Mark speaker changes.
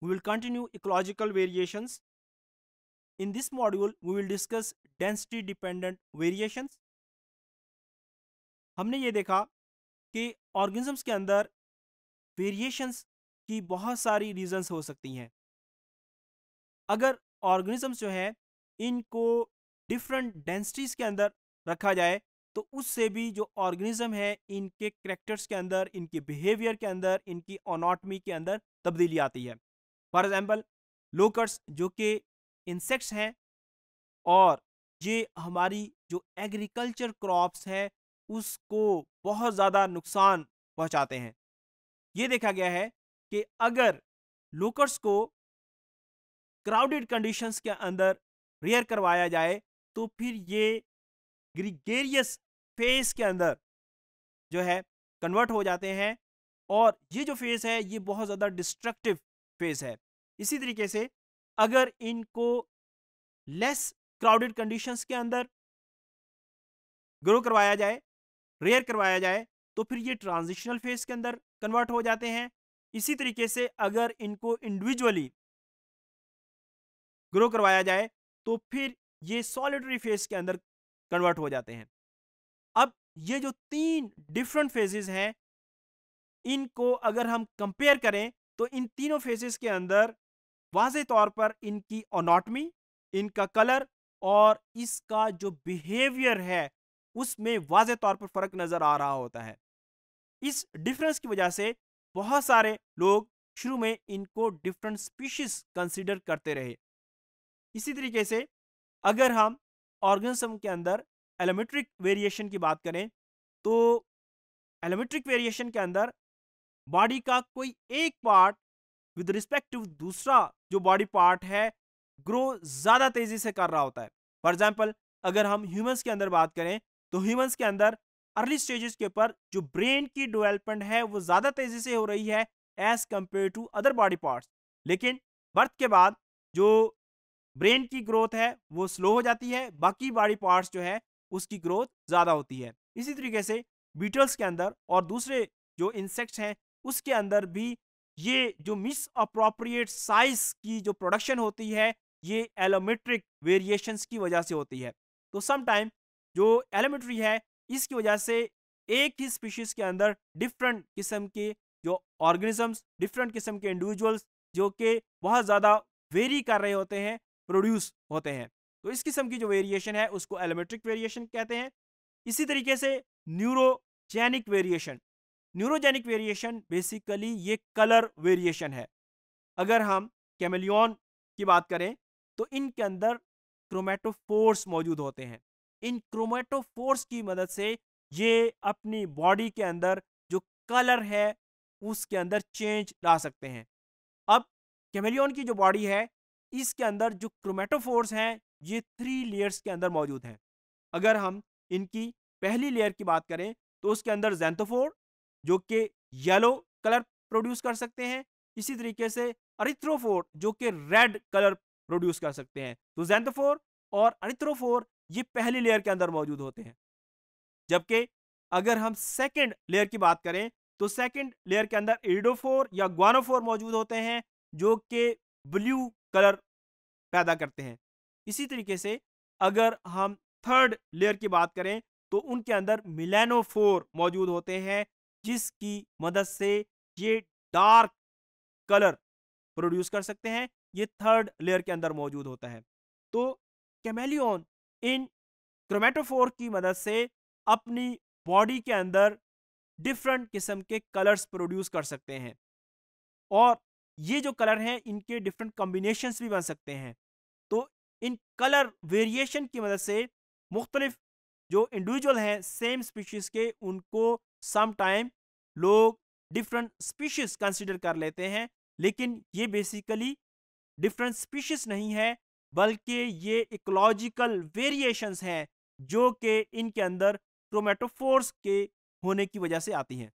Speaker 1: we will continue ecological variations. In this module, we will discuss density dependent variations. हमने ये देखा कि organisms के अंदर वेरिएशंस की बहुत सारी रीजंस हो सकती हैं अगर ऑर्गेनिजम्स जो हैं इनको डिफरेंट डेंसिटीज़ के अंदर रखा जाए तो उससे भी जो ऑर्गेनिज्म है इनके करेक्टर्स के अंदर इनके बिहेवियर के अंदर इनकी ओनाटमी के अंदर तब्दीली आती है फॉर एग्जाम्पल लोकर्स जो कि इंसेक्ट्स हैं और ये हमारी जो एग्रीकल्चर क्रॉप्स है उसको बहुत ज़्यादा नुकसान पहुंचाते हैं ये देखा गया है कि अगर लोकर्स को क्राउडेड कंडीशंस के अंदर रेयर करवाया जाए तो फिर ये ग्रीगेरियस फेस के अंदर जो है कन्वर्ट हो जाते हैं और ये जो फेस है ये बहुत ज़्यादा डिस्ट्रक्टिव फेस है इसी तरीके से अगर इनको लेस क्राउडेड कंडीशंस के अंदर ग्रो करवाया जाए रेयर करवाया जाए तो फिर ये ट्रांजिशनल फेज के अंदर कन्वर्ट हो जाते हैं इसी तरीके से अगर इनको इंडिविजुअली ग्रो करवाया जाए तो फिर ये सॉलिटरी फेज के अंदर कन्वर्ट हो जाते हैं अब ये जो तीन डिफरेंट फेजेस हैं इनको अगर हम कंपेयर करें तो इन तीनों फेजेस के अंदर वाज तौर पर इनकी ओनाटमी इनका कलर और इसका जो बिहेवियर है उसमें वाज तौर पर फ़र्क नज़र आ रहा होता है इस डिफरेंस की वजह से बहुत सारे लोग शुरू में इनको डिफरेंट स्पीशीज कंसिडर करते रहे इसी तरीके से अगर हम ऑर्गेनिज्म के अंदर एलोमेट्रिक वेरिएशन की बात करें तो एलोमेट्रिक वेरिएशन के अंदर बॉडी का कोई एक पार्ट विद रिस्पेक्ट टू दूसरा जो बॉडी पार्ट है ग्रो ज़्यादा तेज़ी से कर रहा होता है फॉर एग्जाम्पल अगर हम ह्यूमन्स के अंदर बात करें तो ह्यूमन्स के अंदर अर्ली स्टेजेस के ऊपर जो ब्रेन की डेवलपमेंट है वो ज़्यादा तेज़ी से हो रही है as compare to other body parts लेकिन बर्थ के बाद जो ब्रेन की ग्रोथ है वो स्लो हो जाती है बाकी बॉडी पार्ट्स जो है उसकी ग्रोथ ज़्यादा होती है इसी तरीके से बीटल्स के अंदर और दूसरे जो इंसेक्ट्स हैं उसके अंदर भी ये जो मिस अप्रोप्रिएट साइज की जो प्रोडक्शन होती है ये एलोमेट्रिक वेरिएशंस की वजह से होती है तो समटाइम जो एलोमेट्री है इसकी वजह से एक ही स्पीशीज़ के अंदर डिफरेंट किस्म के जो ऑर्गेनिजम्स डिफरेंट किस्म के इंडिविजुअल्स जो कि बहुत ज़्यादा वेरी कर रहे होते हैं प्रोड्यूस होते हैं तो इस किस्म की जो वेरिएशन है उसको एलोमेट्रिक वेरिएशन कहते हैं इसी तरीके से neurogenic variation neurogenic variation basically ये कलर वेरिएशन है अगर हम कैमिलियन की बात करें तो इनके अंदर क्रोमेटोफोर्स मौजूद होते हैं इन क्रोमेटोफोर्स की मदद से ये अपनी बॉडी के अंदर जो कलर है उसके अंदर चेंज ला सकते हैं अब कैमिलियन की जो बॉडी है इसके अंदर जो क्रोमेटोफोर्स हैं ये थ्री लेयर्स के अंदर मौजूद हैं अगर हम इनकी पहली लेयर की बात करें तो उसके अंदर जैंथोफोर जो कि येलो कलर प्रोड्यूस कर सकते हैं इसी तरीके से अरिथ्रोफोर जो कि रेड कलर प्रोड्यूस कर सकते हैं तो जेंथोफोर और अरिथ्रोफोर ये पहली लेयर के अंदर मौजूद होते हैं जबकि अगर हम सेकेंड लेयर की बात करें तो सेकेंड लेयर के अंदर इडोफोर या ग्वानोफोर मौजूद होते हैं जो कि ब्लू कलर पैदा करते हैं इसी तरीके से अगर हम थर्ड लेयर की बात करें तो उनके अंदर मिलेनोफोर मौजूद होते हैं जिसकी मदद से ये डार्क कलर प्रोड्यूस कर सकते हैं ये थर्ड लेयर के अंदर मौजूद होता है तो कैमेलियन इन क्रोमेटोफोर की मदद से अपनी बॉडी के अंदर डिफरेंट किस्म के कलर्स प्रोड्यूस कर सकते हैं और ये जो कलर हैं इनके डिफरेंट कॉम्बिनेशन भी बन सकते हैं तो इन कलर वेरिएशन की मदद से मुख्तलिफ जो इंडिविजुअल हैं सेम स्पीशीज़ के उनको समटाइम लोग डिफरेंट स्पीशीज कंसिडर कर लेते हैं लेकिन ये बेसिकली डिफरेंट स्पीशीज नहीं है बल्कि ये इकोलॉजिकल वेरिएशंस हैं जो कि इनके अंदर क्रोमेटोफोर्स के होने की वजह से आती हैं